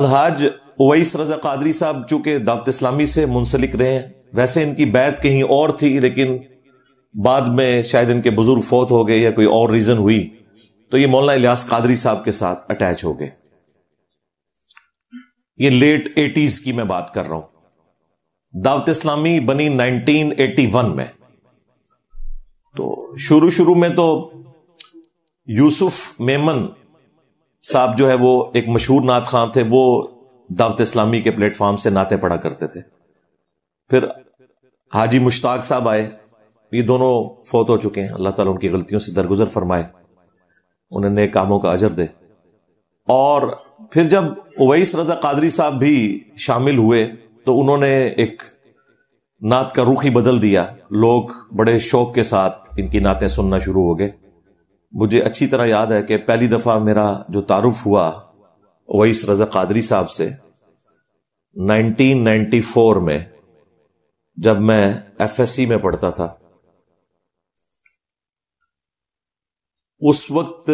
अलहाज उवैस रजा कादरी साहब चूंकि दावत इस्लामी से मुंसलिक रहे हैं वैसे इनकी बैत कहीं और थी लेकिन बाद में शायद इनके बुजुर्ग फौत हो गए या कोई और रीजन हुई तो ये मौलाना इलास कादरी साहब के साथ अटैच हो गए ये लेट एटीज की मैं बात कर रहा हूं दावत इस्लामी बनी नाइनटीन एटी वन में तो शुरू शुरू में तो यूसुफ मेमन साहब जो है वो एक मशहूर नात खां थे वो दावत इस्लामी के प्लेटफॉर्म से नाते पढ़ा करते थे फिर हाजी मुश्ताक साहब आए ये दोनों फोत हो चुके हैं अल्लाह ताला उनकी गलतियों से दरगुजर फरमाए उन्हें नए कामों का अजर दे और फिर जब उवैस रजा कादरी साहब भी शामिल हुए तो उन्होंने एक नात का रुख ही बदल दिया लोग बड़े शौक के साथ इनकी नातें सुनना शुरू हो गए मुझे अच्छी तरह याद है कि पहली दफा मेरा जो तारुफ हुआ वईस रजा कादरी साहब से 1994 में जब मैं एफएससी में पढ़ता था उस वक्त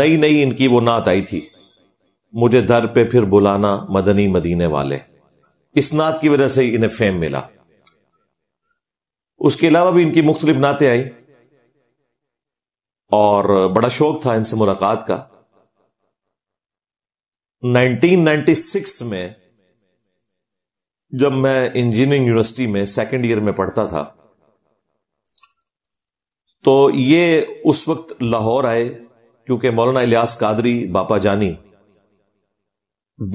नई नई इनकी वो नात आई थी मुझे दर पे फिर बुलाना मदनी मदीने वाले इस नात की वजह से इन्हें फेम मिला उसके अलावा भी इनकी मुख्तलिफ नाते आई और बड़ा शौक था इनसे मुलाकात का 1996 में जब मैं इंजीनियरिंग यूनिवर्सिटी में सेकेंड ईयर में पढ़ता था तो ये उस वक्त लाहौर आए क्योंकि मौलाना इलियास कादरी बापा जानी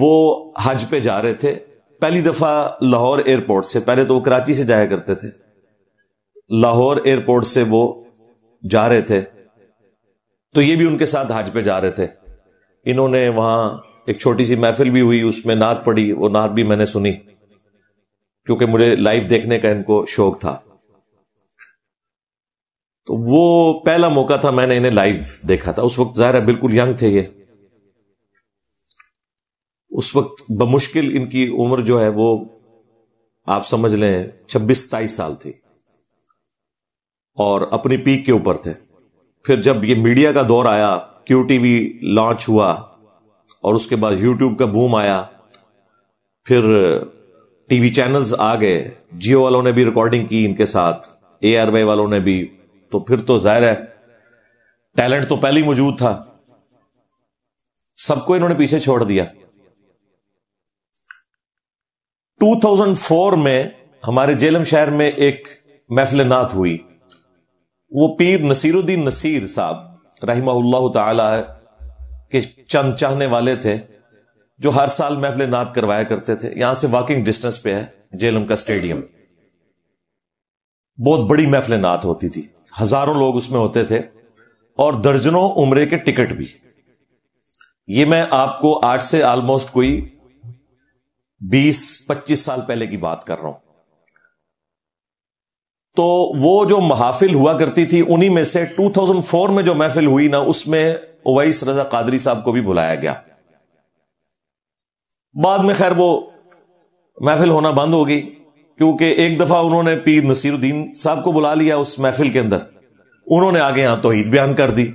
वो हज पे जा रहे थे पहली दफा लाहौर एयरपोर्ट से पहले तो वो कराची से जाया करते थे लाहौर एयरपोर्ट से वो जा रहे थे तो ये भी उनके साथ हज पे जा रहे थे इन्होंने वहां एक छोटी सी महफिल भी हुई उसमें नात पड़ी वो नात भी मैंने सुनी क्योंकि मुझे लाइव देखने का इनको शौक था तो वो पहला मौका था मैंने इन्हें लाइव देखा था उस वक्त जाहिर है बिल्कुल यंग थे ये उस वक्त बमुश्किल इनकी उम्र जो है वो आप समझ लें छब्बीस सताईस साल थी और अपनी पीक के ऊपर थे फिर जब ये मीडिया का दौर आया क्यू टीवी लॉन्च हुआ और उसके बाद यूट्यूब का बूम आया फिर टीवी uh, चैनल्स आ गए जियो वालों ने भी रिकॉर्डिंग की इनके साथ ए आर वाई वालों ने भी तो फिर तो जाहिर है टैलेंट तो पहले ही मौजूद था सबको इन्होंने पीछे छोड़ दिया 2004 में हमारे जेलम शहर में एक महफिल नात हुई वो पीर नसीरुद्दीन नसीर साहब रहीमल्ला तला के चंद चाहने वाले थे जो हर साल महफिल नात करवाया करते थे यहां से वॉकिंग डिस्टेंस पे है जेलम का स्टेडियम बहुत बड़ी महफिल नात होती थी हजारों लोग उसमें होते थे और दर्जनों उम्रे के टिकट भी ये मैं आपको आज से ऑलमोस्ट कोई 20-25 साल पहले की बात कर रहा हूं तो वो जो महाफिल हुआ करती थी उन्हीं में से 2004 में जो महफिल हुई ना उसमें ओवैस रजा कादरी साहब को भी बुलाया गया बाद में खैर वो महफिल होना बंद हो गई क्योंकि एक दफा उन्होंने पीर नसीरुद्दीन साहब को बुला लिया उस महफिल के अंदर उन्होंने आगे यहां तोहहीद बयान कर दी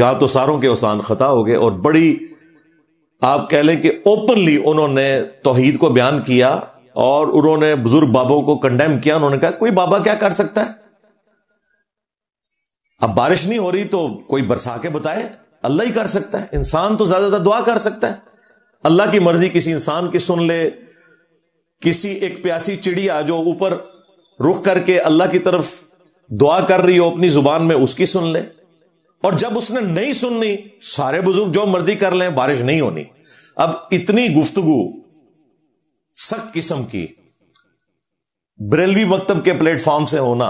यहां तो सारों के औसान खता हो गए और बड़ी आप कह लें कि ओपनली उन्होंने तोहीद को बयान किया और उन्होंने बुजुर्ग बाबों को कंडेम किया उन्होंने कहा कोई बाबा क्या कर सकता है अब बारिश नहीं हो रही तो कोई बरसा के बताए अल्लाह ही कर सकता है इंसान तो ज्यादातर दुआ कर सकता है अल्लाह की मर्जी किसी इंसान की सुन ले किसी एक प्यासी चिड़िया जो ऊपर रुख करके अल्लाह की तरफ दुआ कर रही हो अपनी जुबान में उसकी सुन ले और जब उसने नहीं सुननी सारे बुजुर्ग जो मर्जी कर लें बारिश नहीं होनी अब इतनी गुफ्तगु सख्त किस्म की बरेलवी मकतब के प्लेटफॉर्म से होना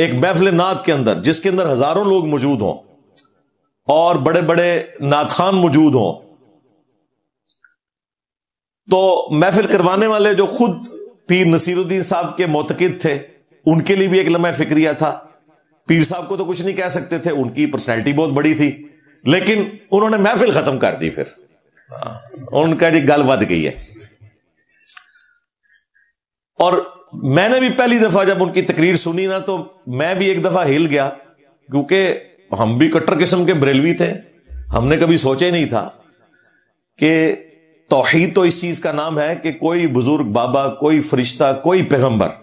एक महफिल नात के अंदर जिसके अंदर हजारों लोग मौजूद हों और बड़े बड़े नातखान मौजूद हों तो महफिल करवाने वाले जो खुद पीर नसीरुद्दीन साहब के मोतकद थे उनके लिए भी एक लम्हा फिक्रिया था पीर साहब को तो कुछ नहीं कह सकते थे उनकी पर्सनैलिटी बहुत बड़ी थी लेकिन उन्होंने महफिल खत्म कर दी फिर हाँ, उनका जी गल बद गई है और मैंने भी पहली दफा जब उनकी तकरीर सुनी ना तो मैं भी एक दफा हिल गया क्योंकि हम भी कट्टर किस्म के बरेलवी थे हमने कभी सोचा ही नहीं था कि तोहहीद तो इस चीज का नाम है कि कोई बुजुर्ग बाबा कोई फरिश्ता कोई पैगंबर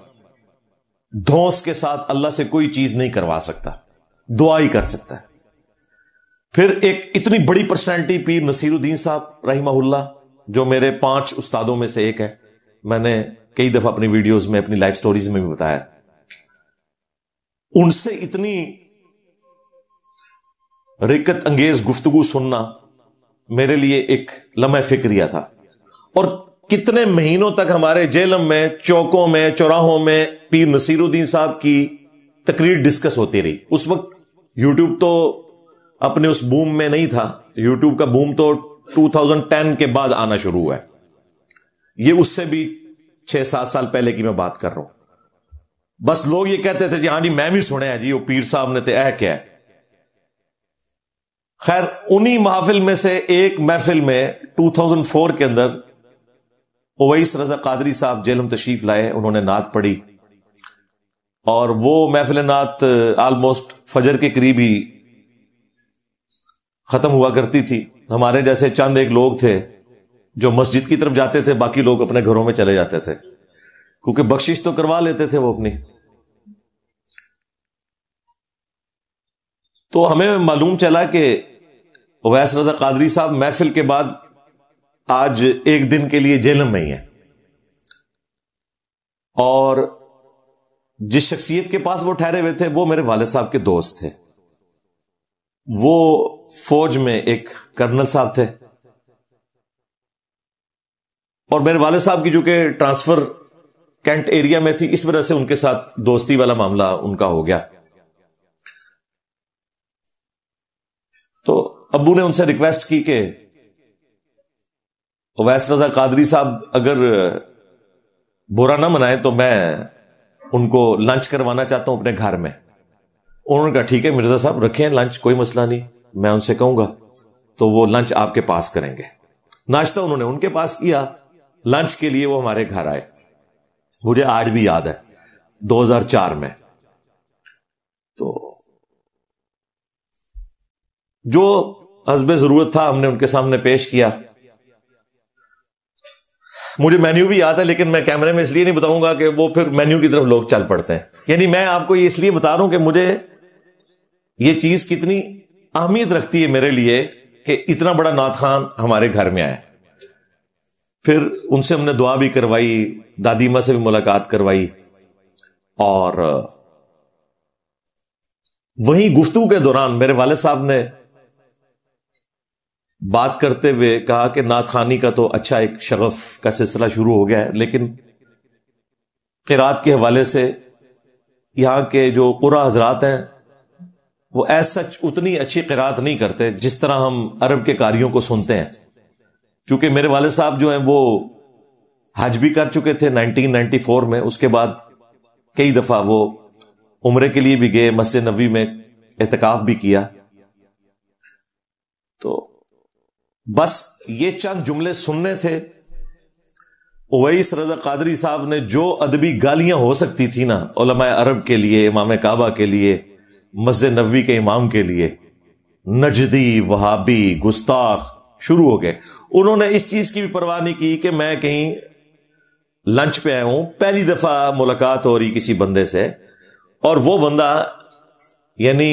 धोस के साथ अल्लाह से कोई चीज नहीं करवा सकता दुआ ही कर सकता है फिर एक इतनी बड़ी पर्सनैलिटी पीर नसीरुद्दीन साहब रही जो मेरे पांच उस्तादों में से एक है मैंने कई दफा अपनी वीडियोस में अपनी लाइफ स्टोरीज में भी बताया उनसे इतनी रिकत अंगेज गुफ्तगु सुनना मेरे लिए एक लम्हे फिक्रिया था और कितने महीनों तक हमारे जेलम में चौकों में चौराहों में पीर नसीरुद्दीन साहब की तकरीर डिस्कस होती रही उस वक्त यूट्यूब तो अपने उस बूम में नहीं था यूट्यूब का बूम तो 2010 के बाद आना शुरू हुआ है ये उससे भी छह सात साल पहले की मैं बात कर रहा हूं बस लोग ये कहते थे जी हाँ जी मैं भी सुने जी वो पीर साहब ने तो यह क्या है खैर उन्हीं महफिल में से एक महफिल में 2004 के अंदर ओवैस रजा कादरी साहब जेलम तशीफ लाए उन्होंने नात पढ़ी और वो महफिल नात आलमोस्ट फजर के करीब ही खत्म हुआ करती थी हमारे जैसे चंद एक लोग थे जो मस्जिद की तरफ जाते थे बाकी लोग अपने घरों में चले जाते थे क्योंकि बख्शिश तो करवा लेते थे वो अपनी तो हमें मालूम चला कि वैस रजा कादरी साहब महफिल के बाद आज एक दिन के लिए जेल में ही है और जिस शख्सियत के पास वो ठहरे हुए थे वो मेरे वाले साहब के दोस्त थे वो फौज में एक कर्नल साहब थे और मेरे वाले साहब की जो कि ट्रांसफर कैंट एरिया में थी इस वजह से उनके साथ दोस्ती वाला मामला उनका हो गया तो अबू ने उनसे रिक्वेस्ट की कि वैस रजा कादरी साहब अगर बुरा ना मनाए तो मैं उनको लंच करवाना चाहता हूं अपने घर में उन्होंने कहा ठीक है मिर्जा साहब हैं लंच कोई मसला नहीं मैं उनसे कहूंगा तो वो लंच आपके पास करेंगे नाश्ता उन्होंने उनके पास किया लंच के लिए वो हमारे घर आए मुझे आज भी याद है 2004 में तो जो हजब जरूरत था हमने उनके सामने पेश किया मुझे मेन्यू भी याद है लेकिन मैं कैमरे में इसलिए नहीं बताऊंगा कि वो फिर मेन्यू की तरफ लोग चल पड़ते हैं यानी मैं आपको ये इसलिए बता रहा हूं कि मुझे ये चीज कितनी अहमियत रखती है मेरे लिए कि इतना बड़ा नाथ खान हमारे घर में आए फिर उनसे हमने दुआ भी करवाई दादी माँ से भी मुलाकात करवाई और वहीं गुफ्तु के दौरान मेरे वाले साहब ने बात करते हुए कहा कि नात खानी का तो अच्छा एक शगफ का सिलसिला शुरू हो गया है लेकिन किरात के हवाले से यहाँ के जो कुरा हजरात हैं वो एज सच उतनी अच्छी किरात नहीं करते जिस तरह हम अरब के कारियों को सुनते हैं चूंकि मेरे वाले साहब जो हैं वो हज भी कर चुके थे 1994 में उसके बाद कई दफा वो उम्र के लिए भी गए मस्जिद नबी में एहतिकाफ भी किया तो बस ये चंद जुमले सुनने थे ओवैस रजा कादरी साहब ने जो अदबी गालियां हो सकती थी ना ओलमा अरब के लिए इमाम काबा के लिए मस्जिद नबी के इमाम के लिए नजदी वहाबी गुस्ताख शुरू हो गए उन्होंने इस चीज की भी परवाह नहीं की कि मैं कहीं लंच पे आया हूं पहली दफा मुलाकात हो रही किसी बंदे से और वो बंदा यानी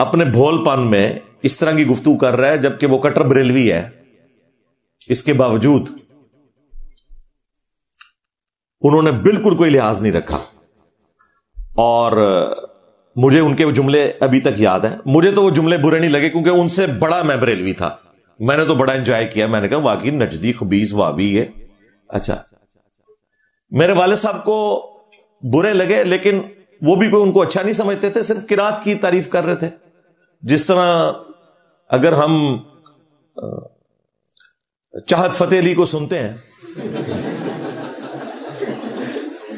अपने भोलपन में इस तरह की गुफ्तु कर रहा है जबकि वो कटर ब्रेलवी है इसके बावजूद उन्होंने बिल्कुल कोई लिहाज नहीं रखा और मुझे उनके वो जुमले अभी तक याद हैं मुझे तो वो जुमले बुरे नहीं लगे क्योंकि उनसे बड़ा मैं ब्रेलवी था मैंने तो बड़ा इंजॉय किया मैंने कहा वाकई नचदी खबीस वाबी है अच्छा मेरे वाले साहब को बुरे लगे लेकिन वो भी कोई उनको अच्छा नहीं समझते थे सिर्फ किरात की तारीफ कर रहे थे जिस तरह अगर हम चाहत फतेह अली को सुनते हैं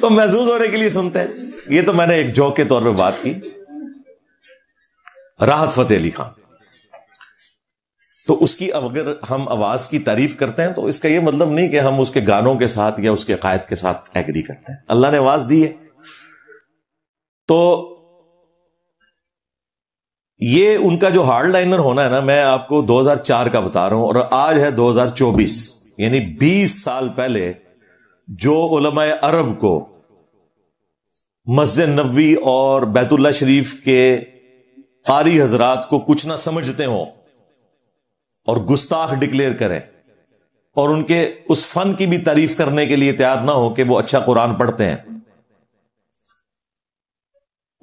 तो महसूस होने के लिए सुनते हैं ये तो मैंने एक जौक के तौर पर बात की राहत फतेह अली खान तो उसकी अगर हम आवाज की तारीफ करते हैं तो इसका यह मतलब नहीं कि हम उसके गानों के साथ या उसके अकायद के साथ एग्री करते हैं अल्लाह ने आवाज दी है तो ये उनका जो हार्ड लाइनर होना है ना मैं आपको 2004 का बता रहा हूं और आज है 2024 यानी 20 साल पहले जो उलमा अरब को मस्जिद नबी और बैतुल्ला शरीफ के पारी हजरात को कुछ ना समझते हों और गुस्ताख डिक्लेयर करें और उनके उस फन की भी तारीफ करने के लिए तैयार ना हो कि वो अच्छा कुरान पढ़ते हैं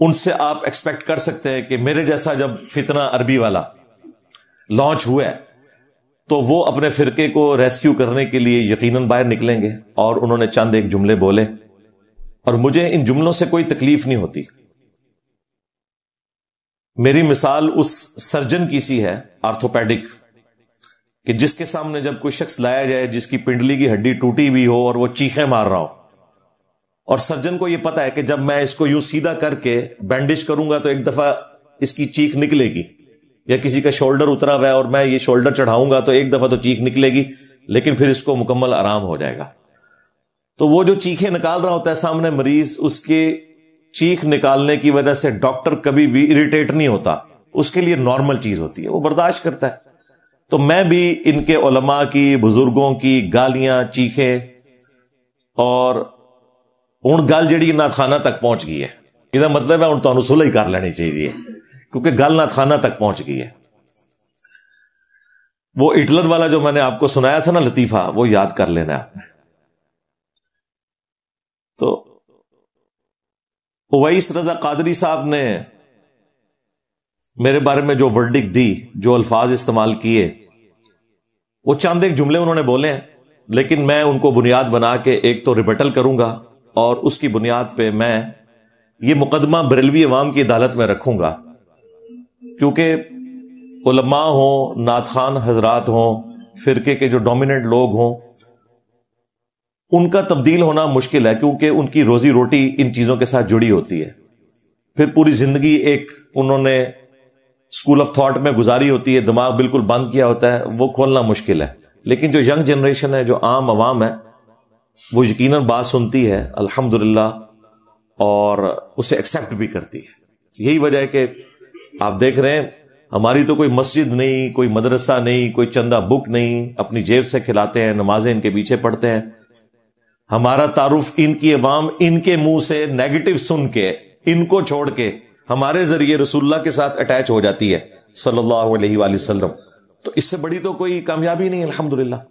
उनसे आप एक्सपेक्ट कर सकते हैं कि मेरे जैसा जब फितना अरबी वाला लॉन्च हुआ तो वो अपने फिरके को रेस्क्यू करने के लिए यकीनन बाहर निकलेंगे और उन्होंने चंद एक जुमले बोले और मुझे इन जुमलों से कोई तकलीफ नहीं होती मेरी मिसाल उस सर्जन की सी है आर्थोपैडिक कि जिसके सामने जब कोई शख्स लाया जाए जिसकी पिंडली की हड्डी टूटी हुई हो और वो चीखे मार रहा हो और सर्जन को यह पता है कि जब मैं इसको यूं सीधा करके बैंडेज करूंगा तो एक दफा इसकी चीख निकलेगी या किसी का शोल्डर उतरा हुआ है और मैं ये शोल्डर चढ़ाऊंगा तो एक दफा तो चीख निकलेगी लेकिन फिर इसको मुकम्मल आराम हो जाएगा तो वो जो चीखें निकाल रहा होता है सामने मरीज उसके चीख निकालने की वजह से डॉक्टर कभी भी इरिटेट नहीं होता उसके लिए नॉर्मल चीज होती है वो बर्दाश्त करता है तो मैं भी इनके ओलमा की बुजुर्गों की गालियां चीखे और ਹੁਣ ਗੱਲ ਜਿਹੜੀ ਨਾਥਾਨਾ ਤੱਕ ਪਹੁੰਚ ਗਈ ਹੈ ਇਹਦਾ ਮਤਲਬ ਹੈ ਹੁਣ ਤੁਹਾਨੂੰ ਸੁਲਝ ਕਰ ਲੈਣੀ ਚਾਹੀਦੀ ਹੈ क्योंकि गल नाथखाना तक पहुंच गई है वो इटलर वाला जो मैंने आपको सुनाया था ना लतीफा वो याद कर लेना आपने तो ओवैस रजा कादरी साहब ने मेरे बारे में जो वर्डिक दी जो अल्फाज इस्तेमाल किए वो चंद एक जुमले उन्होंने बोले हैं लेकिन मैं उनको बुनियाद बना के एक तो रिबटल करूंगा और उसकी बुनियाद पे मैं ये मुकदमा बरेलवी अवाम की अदालत में रखूंगा क्योंकि उलमा हों नाथ खान हजरात हों फिरके के जो डोमिनेंट लोग हों उनका तब्दील होना मुश्किल है क्योंकि उनकी रोजी रोटी इन चीजों के साथ जुड़ी होती है फिर पूरी जिंदगी एक उन्होंने स्कूल ऑफ थॉट में गुजारी होती है दिमाग बिल्कुल बंद किया होता है वो खोलना मुश्किल है लेकिन जो यंग जनरेशन है जो आम आवाम है वो यकीन बात सुनती है अल्हम्दुलिल्लाह और उसे एक्सेप्ट भी करती है यही वजह है कि आप देख रहे हैं हमारी तो कोई मस्जिद नहीं कोई मदरसा नहीं कोई चंदा बुक नहीं अपनी जेब से खिलाते हैं नमाजें इनके पीछे पढ़ते हैं हमारा तारुफ इनकी अवाम इनके मुंह से नेगेटिव सुन के इनको छोड़ के हमारे जरिए रसुल्ला के साथ अटैच हो जाती है सल्लाम तो इससे बड़ी तो कोई कामयाबी नहीं अलहमदुल्ला